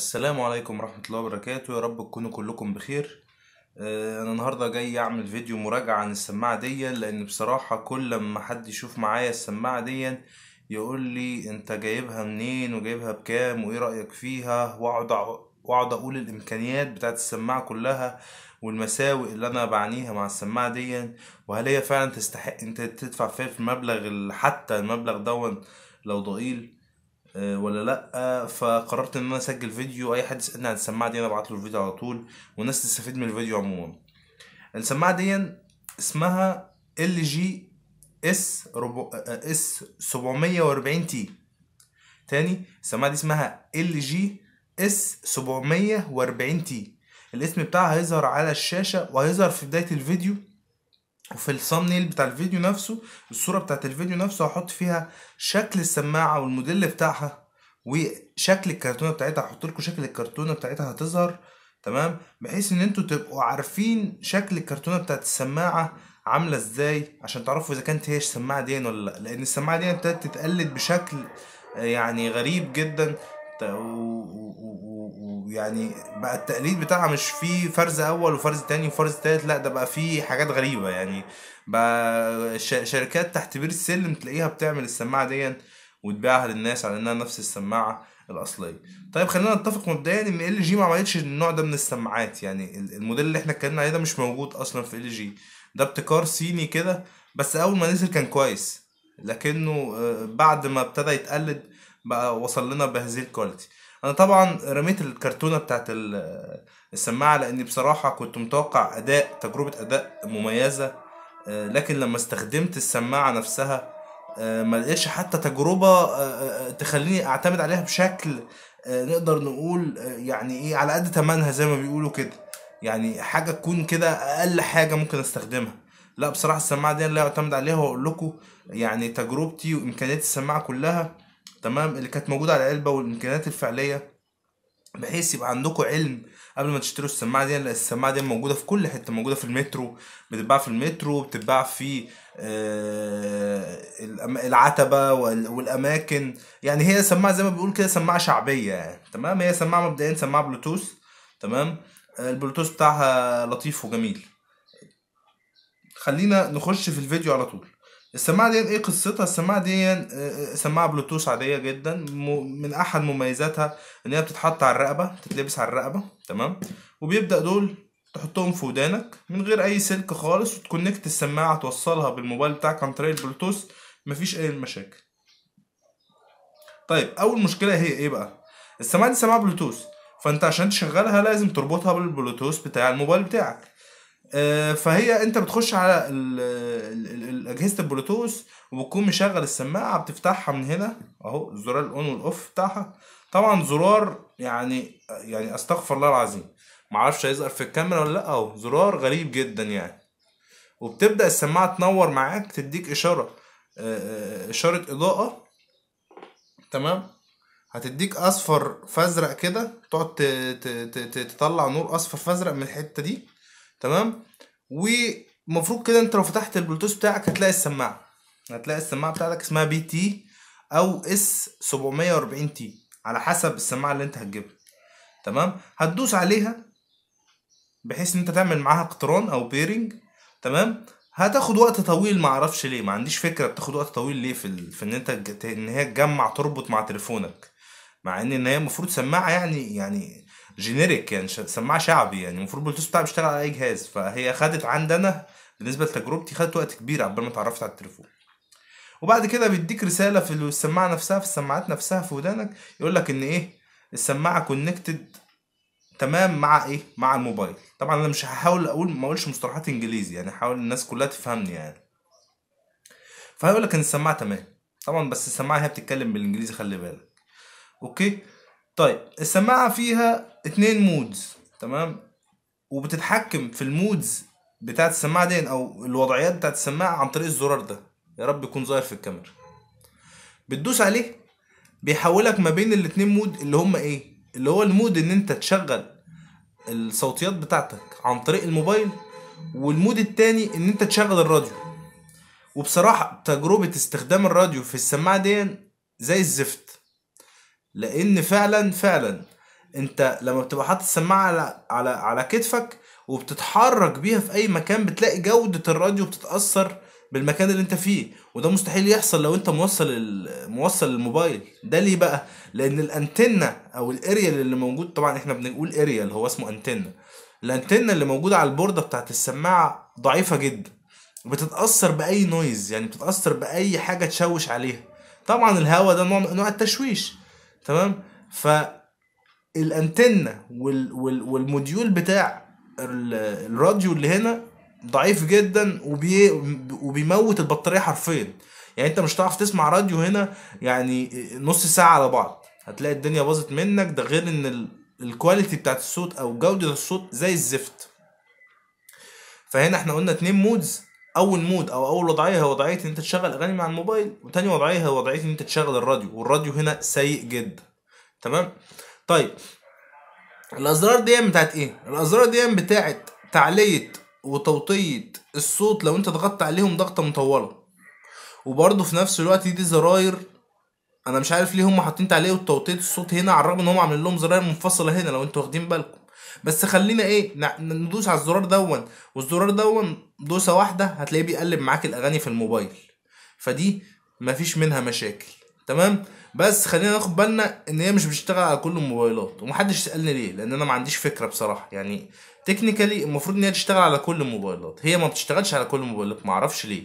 السلام عليكم ورحمة الله وبركاته يا رب تكونوا كلكم بخير آه، انا النهارده جاي اعمل فيديو مراجعة عن السماعة دي لان بصراحة كل ما حد يشوف معايا السماعة دي يقول لي انت جايبها منين وجايبها بكام وايه رأيك فيها واقعد واقعد اقول الامكانيات بتاعت السماعة كلها والمساوئ اللي انا بعانيها مع السماعة دي وهل هي فعلا تستحق انت تدفع فيها في المبلغ حتى المبلغ دون لو ضئيل آه، ولا لا فقررت ان انا اسجل فيديو اي حد يسالني عن السماعه دي انا ابعت له الفيديو على طول والناس تستفيد من الفيديو عموما السماعه دي اسمها ال جي اس ربو... آه، اس 740 تي تاني السماعه دي اسمها ال جي اس 740 تي الاسم بتاعها هيظهر على الشاشه وهيظهر في بدايه الفيديو وفي الثامنيل بتاع الفيديو نفسه الصورة بتاعت الفيديو نفسه هحط فيها شكل السماعة والموديل بتاعها وشكل الكرتونة بتاعتها هحط لكم شكل الكرتونة بتاعتها هتظهر تمام بحيث ان انتوا تبقوا عارفين شكل الكرتونة بتاعت السماعة عاملة ازاي عشان تعرفوا اذا كانت هي السماعة دي ولا لا لان السماعة دي ابتدت تتقلد بشكل يعني غريب جدا و... ويعني بقى التقليد بتاعها مش في فرز اول وفرز تاني وفرز تالت لا ده بقى في حاجات غريبه يعني بقى شركات تحت بير السلم تلاقيها بتعمل السماعه دي وتبيعها للناس على انها نفس السماعه الاصليه طيب خلينا نتفق مبدئيا ان ال جي ما عملتش النوع ده من السماعات يعني الموديل اللي احنا اتكلمنا عليه ده مش موجود اصلا في ال جي ده ابتكار صيني كده بس اول ما نزل كان كويس لكنه آه، بعد ما ابتدى يتقلد بقى وصل لنا بهذه الكواليتي انا طبعا رميت الكرتونه بتاعت السماعه لاني بصراحه كنت متوقع اداء تجربه اداء مميزه آه، لكن لما استخدمت السماعه نفسها آه، ما لقيتش حتى تجربه آه، تخليني اعتمد عليها بشكل نقدر نقول يعني ايه على قد تمنها زي ما بيقولوا كده يعني حاجه تكون كده اقل حاجه ممكن استخدمها لا بصراحه السماعه دي لا اعتمد عليها واقول لكم يعني تجربتي وامكانيات السماعه كلها تمام اللي كانت موجوده على العلبه والامكانيات الفعليه بحيث يبقى عندكم علم قبل ما تشتروا السماعه دي السماعه دي موجوده في كل حته موجوده في المترو بتتباع في المترو بتتباع في آه، العتبه والاماكن يعني هي سماعه زي ما بيقول كده سماعه شعبيه يعني تمام هي سماعه مبدئيا سماعه بلوتوث تمام البلوتوث بتاعها لطيف وجميل خلينا نخش في الفيديو على طول السماعة دي ايه قصتها السماعة دي آه، آه، سماعة بلوتوث عادية جدا من احد مميزاتها ان هي بتتحط على الرقبة بتتلبس على الرقبة تمام وبيبدأ دول تحطهم في ودانك من غير اي سلك خالص وتكونكت السماعة توصلها بالموبايل بتاعك عن طريق البلوتوث مفيش اي مشاكل طيب اول مشكلة هي ايه بقى السماعة دي سماعة بلوتوث فانت عشان تشغلها لازم تربطها بالبلوتوث بتاع الموبايل بتاعك آه، فهي انت بتخش على اجهزه البلوتوث وبتكون مشغل السماعه بتفتحها من هنا اهو زرار الاون والاوف بتاعها طبعا زرار يعني يعني استغفر الله العظيم معرفش هيظهر في الكاميرا ولا لا اهو زرار غريب جدا يعني وبتبدا السماعه تنور معاك تديك اشاره آه، آه، اشاره اضاءه تمام هتديك اصفر فازرق كده تقعد تطلع نور اصفر فازرق من الحته دي تمام ومفروض كده انت لو فتحت البلوتوث بتاعك هتلاقي السماعه هتلاقي السماعه بتاعتك اسمها بي تي او اس 740 تي على حسب السماعه اللي انت هتجيبها تمام هتدوس عليها بحيث ان انت تعمل معاها اقتران او بيرنج تمام هتاخد وقت طويل ما اعرفش ليه ما عنديش فكره بتاخد وقت طويل ليه في, ال... في ان انت ان هي تجمع تربط مع تليفونك مع ان ان هي المفروض سماعه يعني يعني جينيريك يعني سماعه شعبي يعني المفروض بلوتوث بتاعها بيشتغل على اي جهاز فهي خدت عندنا بالنسبه لتجربتي خدت وقت كبير عقبال ما اتعرفت على التليفون وبعد كده بيديك رساله في السماعه نفسها في السماعات نفسها في ودانك يقول لك ان ايه السماعه كونكتد تمام مع ايه مع الموبايل طبعا انا مش هحاول اقول ما اقولش مصطلحات انجليزي يعني هحاول الناس كلها تفهمني يعني فهيقول لك ان السماعه تمام طبعا بس السماعه هي بتتكلم بالانجليزي خلي بالك اوكي طيب السماعه فيها اتنين مودز تمام وبتتحكم في المودز بتاعت السماعه دي او الوضعيات بتاعت السماعه عن طريق الزرار ده يا رب يكون ظاهر في الكاميرا بتدوس عليه بيحولك ما بين الاتنين مود اللي هما ايه اللي هو المود ان انت تشغل الصوتيات بتاعتك عن طريق الموبايل والمود التاني ان انت تشغل الراديو وبصراحه تجربه استخدام الراديو في السماعه دي زي الزفت لان فعلا فعلا انت لما بتبقى حاطط السماعه على على على كتفك وبتتحرك بيها في اي مكان بتلاقي جوده الراديو بتتاثر بالمكان اللي انت فيه وده مستحيل يحصل لو انت موصل موصل الموبايل ده ليه بقى لان الانتنه او الاريال اللي موجود طبعا احنا بنقول اريال هو اسمه انتنه الانتنه اللي موجوده على البورده بتاعت السماعه ضعيفه جدا بتتاثر باي نويز يعني بتتاثر باي حاجه تشوش عليها طبعا الهواء ده نوع من انواع التشويش تمام فالانتنة وال وال والموديول بتاع الراديو اللي هنا ضعيف جدا وبي وبيموت البطاريه حرفيا يعني انت مش هتعرف تسمع راديو هنا يعني نص ساعه على بعض هتلاقي الدنيا باظت منك ده غير ان الكواليتي بتاعت الصوت او جوده الصوت زي الزفت فهنا احنا قلنا اتنين مودز اول مود او اول وضعيه هي وضعيه ان انت تشغل اغاني مع الموبايل وتاني وضعيه هي وضعيه ان انت تشغل الراديو والراديو هنا سيء جدا تمام طيب الازرار دي بتاعت ايه الازرار دي بتاعت تعليه وتوطيه الصوت لو انت ضغطت عليهم ضغطه مطوله وبرده في نفس الوقت دي زراير انا مش عارف ليه هم حاطين تعليه وتوطيه الصوت هنا على الرغم ان هم عاملين لهم زراير منفصله هنا لو انتوا واخدين بالكم بس خلينا ايه ندوس على الزرار دون والزرار دون دوسه واحده هتلاقيه بيقلب معاك الاغاني في الموبايل فدي مفيش منها مشاكل تمام بس خلينا ناخد بالنا ان هي مش بتشتغل على كل الموبايلات ومحدش سالني ليه لان انا ما عنديش فكره بصراحه يعني تكنيكالي المفروض ان هي تشتغل على كل الموبايلات هي ما بتشتغلش على كل الموبايلات ما اعرفش ليه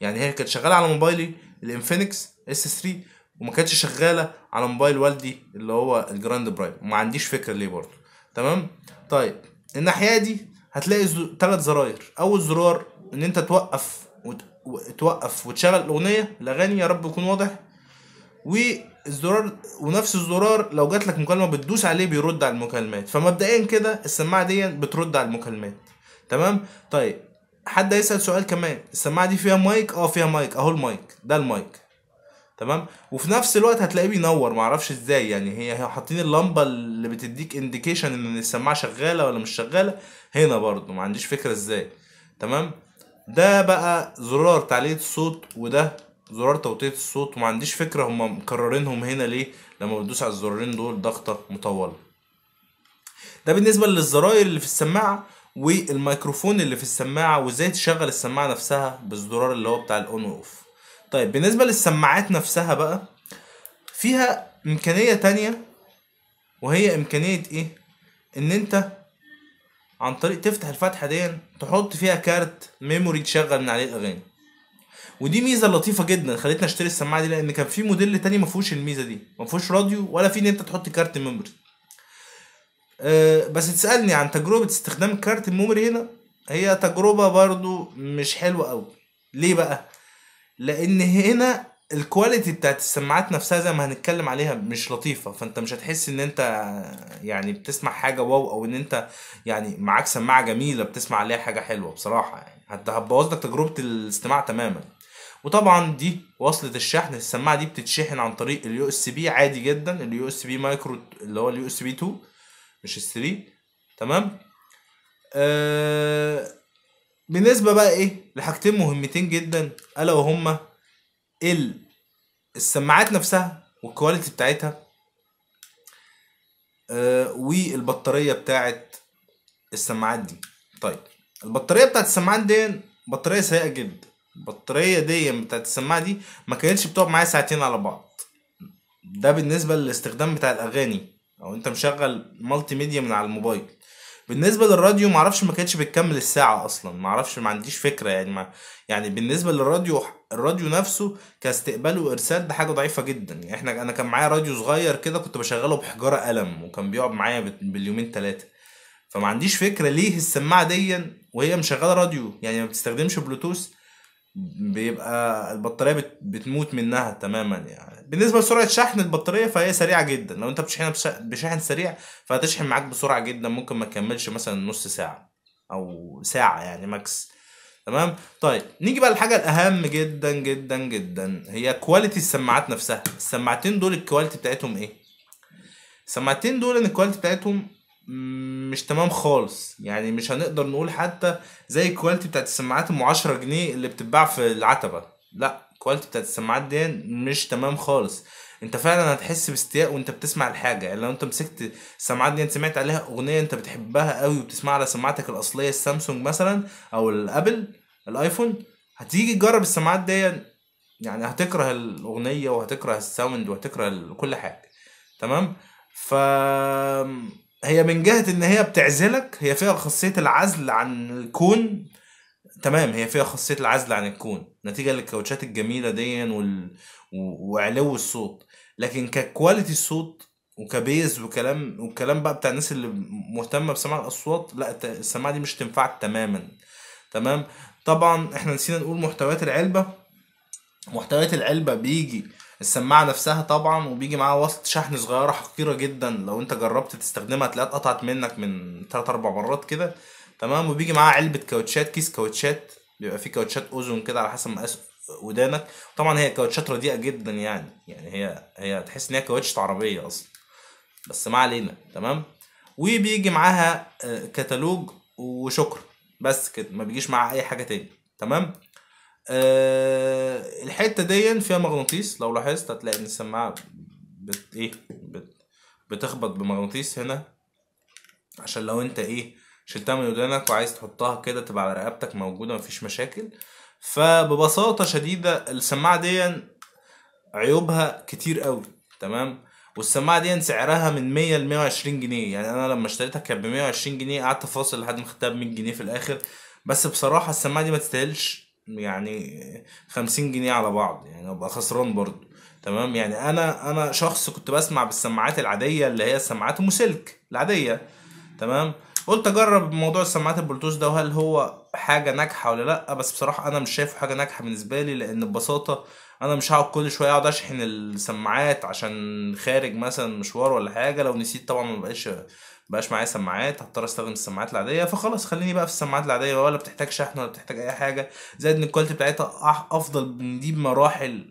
يعني هي كانت شغاله على موبايلي الانفينكس اس 3 وما كانتش شغاله على موبايل والدي اللي هو الجراند برايم ما عنديش فكره ليه برضه تمام طيب الناحيه دي هتلاقي ثلاث زراير اول زرار ان انت توقف وتوقف وتشغل الاغنيه الاغاني يا رب يكون واضح والزرار ونفس الزرار لو جات لك مكالمه بتدوس عليه بيرد على المكالمات فمبدئيا كده السماعه دي بترد على المكالمات تمام طيب حد هيسال سؤال كمان السماعه دي فيها مايك اه فيها مايك اهو المايك ده المايك تمام وفي نفس الوقت هتلاقيه بينور معرفش ازاي يعني هي حاطين اللمبه اللي بتديك انديكيشن ان السماعه شغاله ولا مش شغاله هنا برضو ما عنديش فكره ازاي تمام ده بقى زرار تعليق الصوت وده زرار توطية الصوت وما عنديش فكرة هما مكررينهم هنا ليه لما بتدوس على الزرارين دول ضغطة مطولة ده بالنسبة للزراير اللي في السماعة والميكروفون اللي في السماعة وازاي تشغل السماعة نفسها بالزرار اللي هو بتاع الاون اوف طيب بالنسبة للسماعات نفسها بقى فيها إمكانية تانية وهي إمكانية إيه؟ إن أنت عن طريق تفتح الفتحة دي تحط فيها كارت ميموري تشغل من عليه الأغاني ودي ميزة لطيفة جدا خلتني أشتري السماعة دي لأن كان في موديل تاني مفهوش الميزة دي مفهوش راديو ولا في إن أنت تحط كارت ميموري أه بس تسألني عن تجربة استخدام كارت الميموري هنا هي تجربة برضو مش حلوة أوي ليه بقى؟ لان هنا الكواليتي بتاعت السماعات نفسها زي ما هنتكلم عليها مش لطيفه فانت مش هتحس ان انت يعني بتسمع حاجه واو او ان انت يعني معاك سماعه جميله بتسمع عليها حاجه حلوه بصراحه يعني حتى هتبوظ لك تجربه الاستماع تماما وطبعا دي وصله الشحن السماعه دي بتتشحن عن طريق اليو اس بي عادي جدا اليو اس بي مايكرو اللي هو اليو اس بي 2 مش ال 3 تمام آه بالنسبه بقى ايه لحاجتين مهمتين جدا الا وهما ال السماعات نفسها والكواليتي بتاعتها آه والبطاريه بتاعت السماعات دي طيب البطاريه بتاعت السماعات دي بطاريه سيئه جدا البطاريه دي بتاعت السماعه دي ما كانتش بتقعد معايا ساعتين على بعض ده بالنسبه للاستخدام بتاع الاغاني او انت مشغل مالتي ميديا من على الموبايل بالنسبه للراديو ما اعرفش ما كانتش بتكمل الساعه اصلا ما اعرفش ما عنديش فكره يعني ما يعني بالنسبه للراديو الراديو نفسه كاستقبال وارسال ده حاجه ضعيفه جدا يعني احنا انا كان معايا راديو صغير كده كنت بشغله بحجاره قلم وكان بيقعد معايا باليومين ثلاثه فما عنديش فكره ليه السماعه دي وهي مشغله راديو يعني ما بتستخدمش بلوتوث بيبقى البطاريه بتموت منها تماما يعني بالنسبه لسرعه شحن البطاريه فهي سريعه جدا لو انت بتشحنها بشحن سريع فهتشحن معاك بسرعه جدا ممكن ما تكملش مثلا نص ساعه او ساعه يعني ماكس تمام طيب نيجي بقى للحاجه الاهم جدا جدا جدا هي كواليتي السماعات نفسها السماعتين دول الكواليتي بتاعتهم ايه السماعتين دول ان الكواليتي بتاعتهم مش تمام خالص يعني مش هنقدر نقول حتى زي الكواليتي بتاعت السماعات ام 10 جنيه اللي بتتباع في العتبه لا الكواليتي بتاعت السماعات دي مش تمام خالص انت فعلا هتحس باستياء وانت بتسمع الحاجه يعني لو انت مسكت السماعات دي انت سمعت عليها اغنيه انت بتحبها قوي وبتسمعها على سماعتك الاصليه السامسونج مثلا او الابل الايفون هتيجي تجرب السماعات دي يعني هتكره الاغنيه وهتكره الساوند وهتكره كل حاجه تمام ف هي من جهه ان هي بتعزلك هي فيها خاصيه العزل عن الكون تمام هي فيها خاصيه العزل عن الكون نتيجه للكاوتشات الجميله دي وال... وعلو الصوت لكن ككواليتي الصوت وكبيز وكلام والكلام بقى بتاع الناس اللي مهتمه بسماع الاصوات لا السماعه دي مش تنفعك تماما تمام طبعا احنا نسينا نقول محتويات العلبه محتويات العلبه بيجي السماعه نفسها طبعا وبيجي معاها وسط شحن صغيره حقيره جدا لو انت جربت تستخدمها تلاقيها اتقطعت منك من 3 4 مرات كده تمام وبيجي معاه علبه كاوتشات كيس كاوتشات بيبقى فيه كاوتشات اوزون كده على حسب مقاس ودانك طبعا هي كاوتشات رديئه جدا يعني يعني هي هي تحس ان هي كاوتشات عربيه اصلا بس ما علينا تمام وبيجي معاها آه، كتالوج وشكر بس كده ما بيجيش معاها اي حاجه تاني تمام أه الحته دي فيها مغناطيس لو لاحظت هتلاقي ان السماعه بت ايه بت بتخبط بمغناطيس هنا عشان لو انت ايه شلتها من ودانك وعايز تحطها كده تبقى على رقبتك موجوده مفيش مشاكل فببساطه شديده السماعه دي عيوبها كتير قوي تمام والسماعه دي سعرها من 100 ل 120 جنيه يعني انا لما اشتريتها كانت ب 120 جنيه قعدت فاصل لحد ما خدتها ب 100 جنيه في الاخر بس بصراحه السماعه دي ما تستاهلش يعني 50 جنيه على بعض يعني ابقى خسران برضه تمام يعني انا انا شخص كنت بسمع بالسماعات العاديه اللي هي السماعات المسلك العاديه تمام قلت اجرب موضوع السماعات البلوتوث ده وهل هو حاجه ناجحه ولا لا بس بصراحه انا مش شايفه حاجه ناجحه بالنسبه لي لان ببساطه انا مش هقعد كل شويه اقعد اشحن السماعات عشان خارج مثلا مشوار ولا حاجه لو نسيت طبعا ما بقاش بقاش معايا سماعات هضطر استخدم السماعات العاديه فخلاص خليني بقى في السماعات العاديه ولا بتحتاج شحن ولا بتحتاج اي حاجه زائد ان الكواليتي بتاعتها افضل من دي بمراحل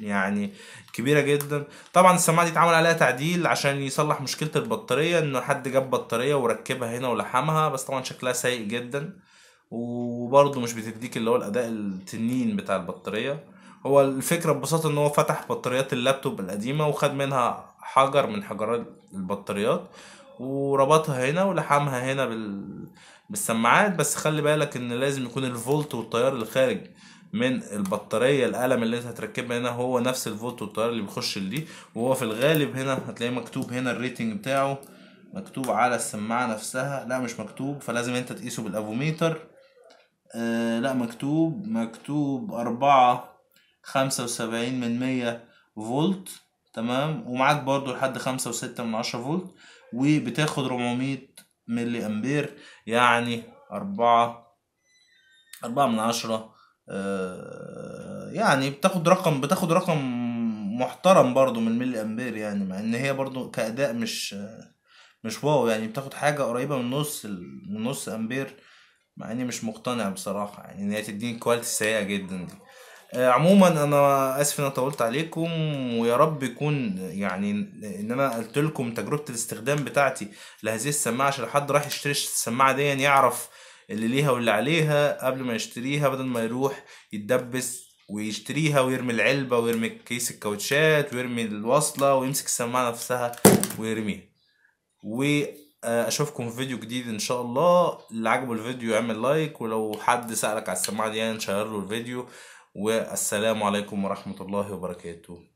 يعني كبيره جدا طبعا السماعه دي اتعمل عليها تعديل عشان يصلح مشكله البطاريه انه حد جاب بطاريه وركبها هنا ولحمها بس طبعا شكلها سيء جدا وبرضه مش بتديك اللي هو الاداء التنين بتاع البطاريه هو الفكره ببساطه ان هو فتح بطاريات اللابتوب القديمه وخد منها حجر من حجرات البطاريات وربطها هنا ولحمها هنا بال... بالسماعات بس خلي بالك ان لازم يكون الفولت والتيار الخارج من البطاريه القلم اللي انت هتركبها هنا هو نفس الفولت والتيار اللي بيخش لدي وهو في الغالب هنا هتلاقيه مكتوب هنا الريتنج بتاعه مكتوب على السماعه نفسها لا مش مكتوب فلازم انت تقيسه بالافوميتر آه لا مكتوب مكتوب أربعة خمسة وسبعين من مية فولت تمام ومعاك برضو لحد خمسة وستة من عشرة فولت وبتاخد ربعمية ملي أمبير يعني أربعة أربعة من عشرة آه، يعني بتاخد رقم بتاخد رقم محترم برضو من ملي امبير يعني مع ان هي برضو كاداء مش مش واو يعني بتاخد حاجه قريبه من نص من نص امبير مع اني مش مقتنع بصراحه يعني ان هي تديني كواليتي سيئه جدا دي آه، عموما انا اسف ان انا طولت عليكم ويا رب يكون يعني ان انا قلت لكم تجربه الاستخدام بتاعتي لهذه السماعه عشان حد راح يشتري السماعه دي يعرف اللي ليها واللي عليها قبل ما يشتريها بدل ما يروح يتدبس ويشتريها ويرمي العلبه ويرمي كيس الكاوتشات ويرمي الوصله ويمسك السماعه نفسها ويرميها واشوفكم في فيديو جديد ان شاء الله اللي عجبه الفيديو يعمل لايك ولو حد سالك على السماعه دي يعني شير له الفيديو والسلام عليكم ورحمه الله وبركاته